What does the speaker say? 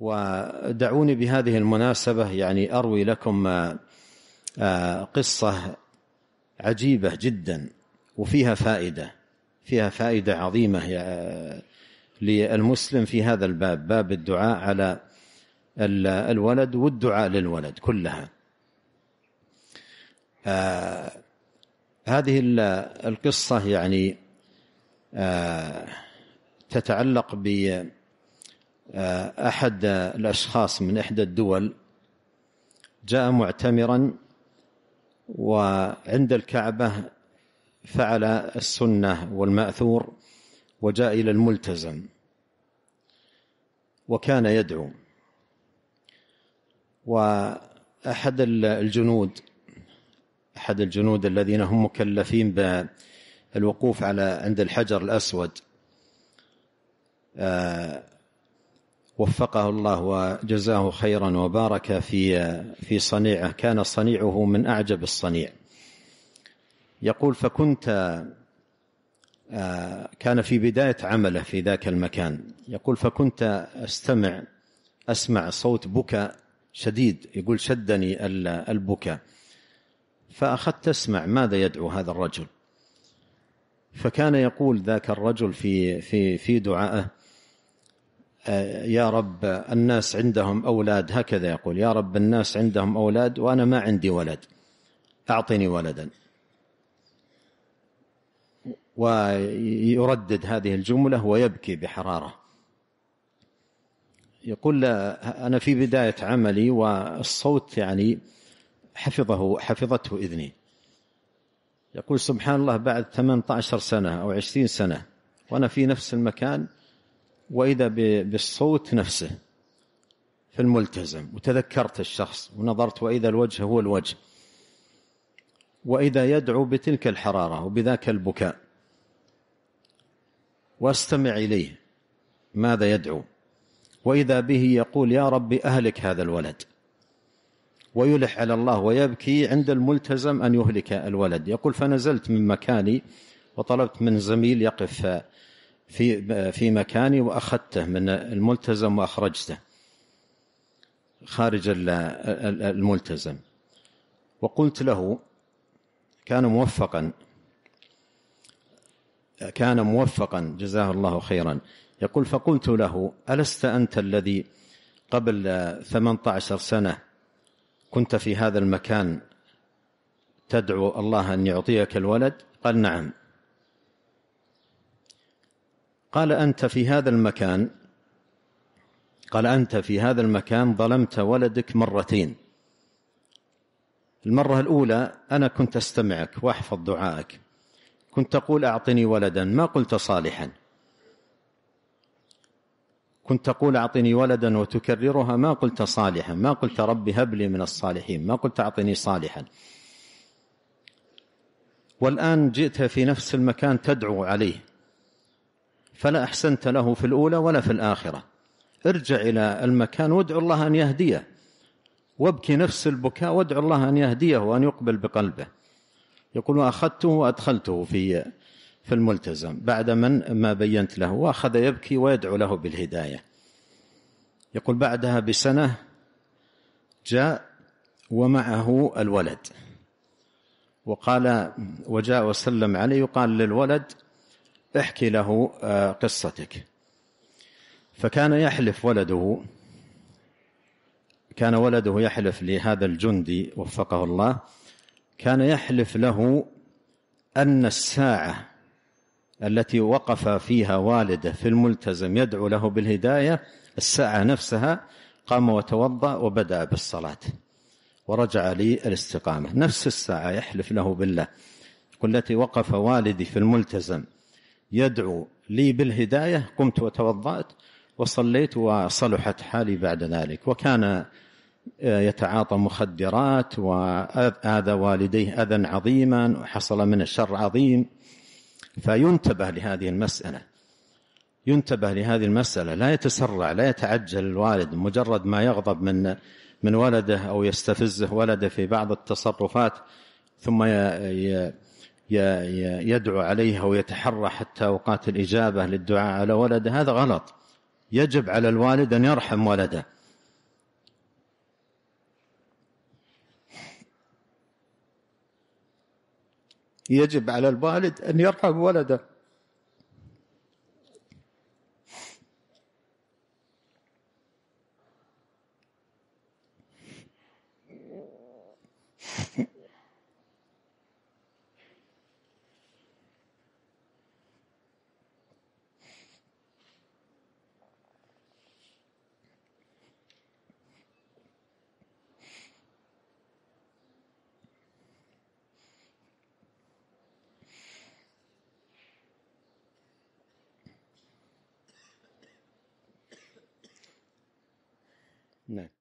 ودعوني بهذه المناسبة يعني أروي لكم آه، آه، قصة عجيبة جدا وفيها فائدة فيها فائدة عظيمة آه، للمسلم في هذا الباب باب الدعاء على الولد والدعاء للولد كلها آه هذه القصة يعني آه تتعلق ب آه، أحد الأشخاص من إحدى الدول جاء معتمرا وعند الكعبة فعل السنة والمأثور وجاء إلى الملتزم وكان يدعو وأحد الجنود أحد الجنود الذين هم مكلفين بالوقوف على عند الحجر الأسود آه، وفقه الله وجزاه خيرا وبارك في في صنيعه كان صنيعه من أعجب الصنيع يقول فكنت آه، كان في بداية عمله في ذاك المكان يقول فكنت أستمع أسمع صوت بكاء شديد يقول شدني البكاء فأخذت أسمع ماذا يدعو هذا الرجل فكان يقول ذاك الرجل في في في دعائه يا رب الناس عندهم أولاد هكذا يقول يا رب الناس عندهم أولاد وأنا ما عندي ولد أعطني ولدا ويردد هذه الجملة ويبكي بحرارة يقول أنا في بداية عملي والصوت يعني حفظه حفظته إذني يقول سبحان الله بعد 18 سنة أو 20 سنة وأنا في نفس المكان وإذا بالصوت نفسه في الملتزم وتذكرت الشخص ونظرت وإذا الوجه هو الوجه وإذا يدعو بتلك الحرارة وبذاك البكاء واستمع إليه ماذا يدعو وإذا به يقول يا رب أهلك هذا الولد ويلح على الله ويبكي عند الملتزم أن يهلك الولد يقول فنزلت من مكاني وطلبت من زميل يقف في في مكاني واخذته من الملتزم واخرجته خارج الملتزم وقلت له كان موفقا كان موفقا جزاه الله خيرا يقول فقلت له ألست أنت الذي قبل 18 سنة كنت في هذا المكان تدعو الله أن يعطيك الولد قال نعم قال أنت في هذا المكان قال أنت في هذا المكان ظلمت ولدك مرتين المرة الأولى أنا كنت أستمعك وأحفظ دعائك كنت تقول أعطني ولدا ما قلت صالحا كنت تقول أعطني ولدا وتكررها ما قلت صالحا ما قلت ربي هب لي من الصالحين ما قلت أعطني صالحا والآن جئت في نفس المكان تدعو عليه فلا أحسنت له في الأولى ولا في الآخرة ارجع إلى المكان وادعو الله أن يهديه وابكي نفس البكاء وادعو الله أن يهديه وأن يقبل بقلبه يقول وأخذته وأدخلته في في الملتزم بعد من ما بينت له وأخذ يبكي ويدعو له بالهداية يقول بعدها بسنة جاء ومعه الولد وقال وجاء وسلم عليه وقال للولد احكي له آه، قصتك فكان يحلف ولده كان ولده يحلف لهذا الجندي وفقه الله كان يحلف له أن الساعة التي وقف فيها والده في الملتزم يدعو له بالهداية الساعة نفسها قام وتوضأ وبدأ بالصلاة ورجع للاستقامة نفس الساعة يحلف له بالله التي وقف والدي في الملتزم يدعو لي بالهداية قمت وتوضأت وصليت وصلحت حالي بعد ذلك وكان آه، يتعاطى مخدرات وآذى والديه أذى عظيما وحصل من الشر عظيم فينتبه لهذه المسألة ينتبه لهذه المسألة لا يتسرع لا يتعجل الوالد مجرد ما يغضب من من ولده أو يستفزه ولده في بعض التصرفات ثم يدعو عليها ويتحرى حتى أوقات الإجابة للدعاء على ولده هذا غلط يجب على الوالد أن يرحم ولده يجب على الوالد أن يرحم ولده No